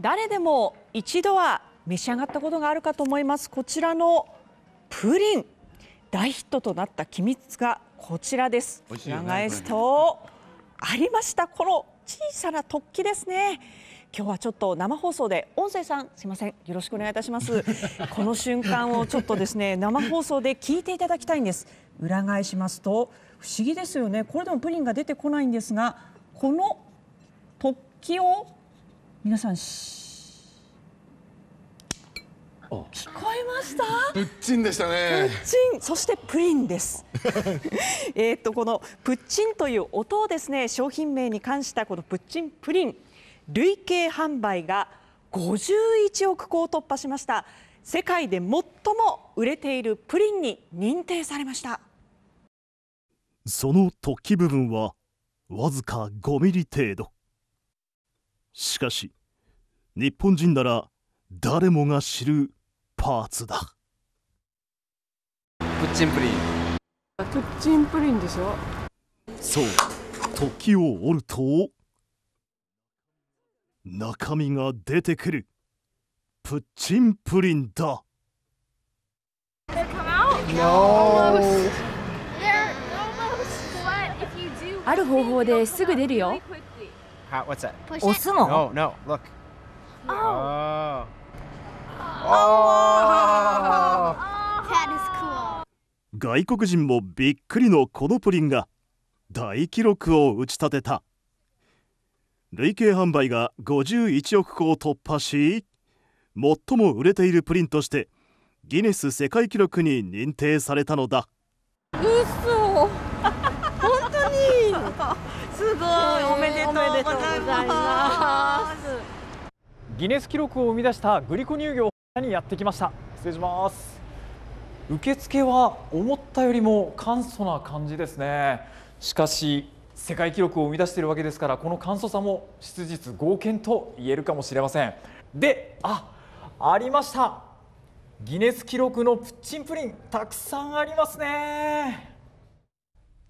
誰でも一度は召し上がったことがあるかと思いますこちらのプリン大ヒットとなった機密がこちらです裏返すとありましたこの小さな突起ですね今日はちょっと生放送で音声さんすいませんよろしくお願いいたしますこの瞬間をちょっとですね生放送で聞いていただきたいんです裏返しますと不思議ですよねこれでもプリンが出てこないんですがこの突起を皆さん聞こえましたプッチンでしたねプッチンそしてプリンです えっとこのプッチンという音をですね商品名に関したこのプッチンプリン累計販売が51億個を突破しました世界で最も売れているプリンに認定されましたその突起部分はわずか5ミリ程度しかし日本人なら誰もが知るパーツだプッチンプリンプッチンプリンでしょそう時を折ると中身が出てくるプッチンプリンだ No. ある方法ですぐ出るよ。押すの no, no, Oh. Oh. That is cool. 外国人もびっくりのこのプリンが大記録を打ち立てた累計販売が51億個を突破し最も売れているプリンとしてギネス世界記録に認定されたのだ嘘本当にすごいおめでとうございますギネス記録を生み出したグリコ乳業にやってきました失礼します受付は思ったよりも簡素な感じですねしかし世界記録を生み出しているわけですからこの簡素さも質実合憲と言えるかもしれませんであありましたギネス記録のプッチンプリンたくさんありますね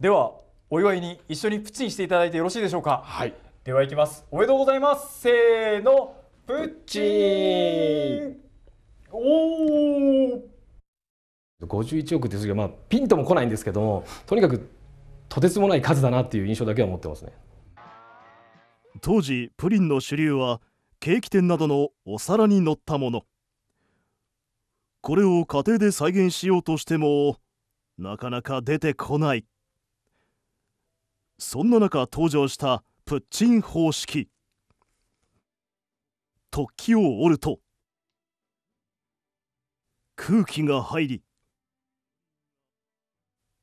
ではお祝いに一緒にプッチンしていただいてよろしいでしょうかはいでは行きますおめでとうございますせーのプッチおお51億って数字まあピンとも来ないんですけどもとにかくとてつもない数だなっていう印象だけは持ってますね当時プリンの主流はケーキ店などのお皿に乗ったものこれを家庭で再現しようとしてもなかなか出てこないそんな中登場したプッチン方式突起を折ると空気が入り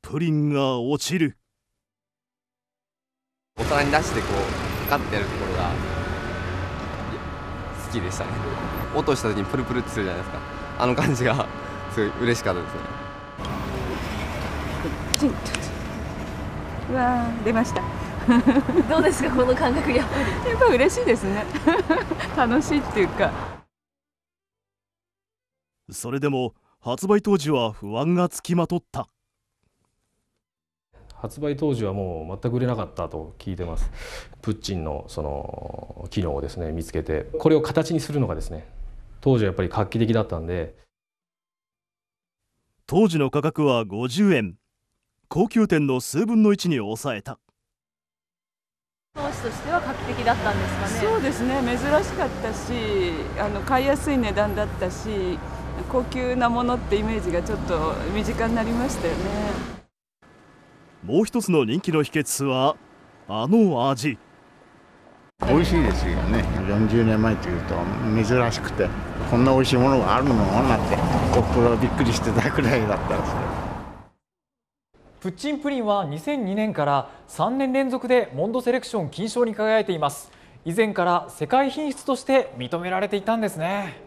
プリンが落ちる大人に出してこうかってやるところが好きでしたね落とした時にプルプルってするじゃないですかあの感じが すごい嬉しかったですねうわ出ました どうですかこの感覚やっぱりやっぱ嬉しいですね 楽しいっていうかそれでも発売当時は不安がつきまとった発売当時はもう全く売れなかったと聞いてますプッチンのその機能をですね見つけてこれを形にするのがですね当時はやっぱり画期的だったんで当時の価格は50円高級店の数分の1に抑えた投資としては画期的だったんですかねそうですね珍しかったしあの買いやすい値段だったし高級なものってイメージがちょっと身近になりましたよねもう一つの人気の秘訣はあの味美味しいですよね40年前というと珍しくてこんな美味しいものがあるのなんてコはびっくりしてたくらいだったんですけプッチンプリンは2002年から3年連続でモンドセレクション金賞に輝いています以前から世界品質として認められていたんですね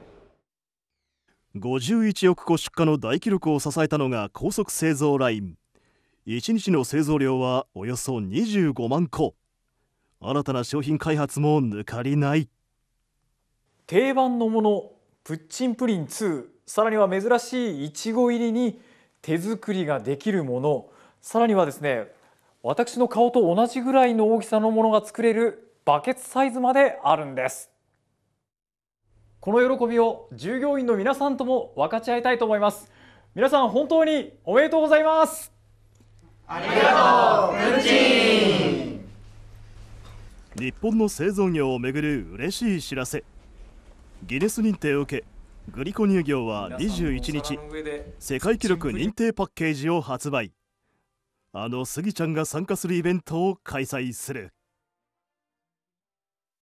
51億個出荷の大記録を支えたのが高速製造ライン1日の製造量はおよそ25万個新たな商品開発も抜かりない定番のものプッチンプリン2さらには珍しいいちご入りに手作りができるものさらにはですね私の顔と同じぐらいの大きさのものが作れるバケツサイズまであるんですこの喜びを従業員の皆さんとも分かち合いたいと思います皆さん本当におめでとうございますありがとうプーチン日本の製造業をめぐる嬉しい知らせギネス認定を受けグリコ乳業は21日世界記録認定パッケージを発売あのスギちゃんが参加するイベントを開催する。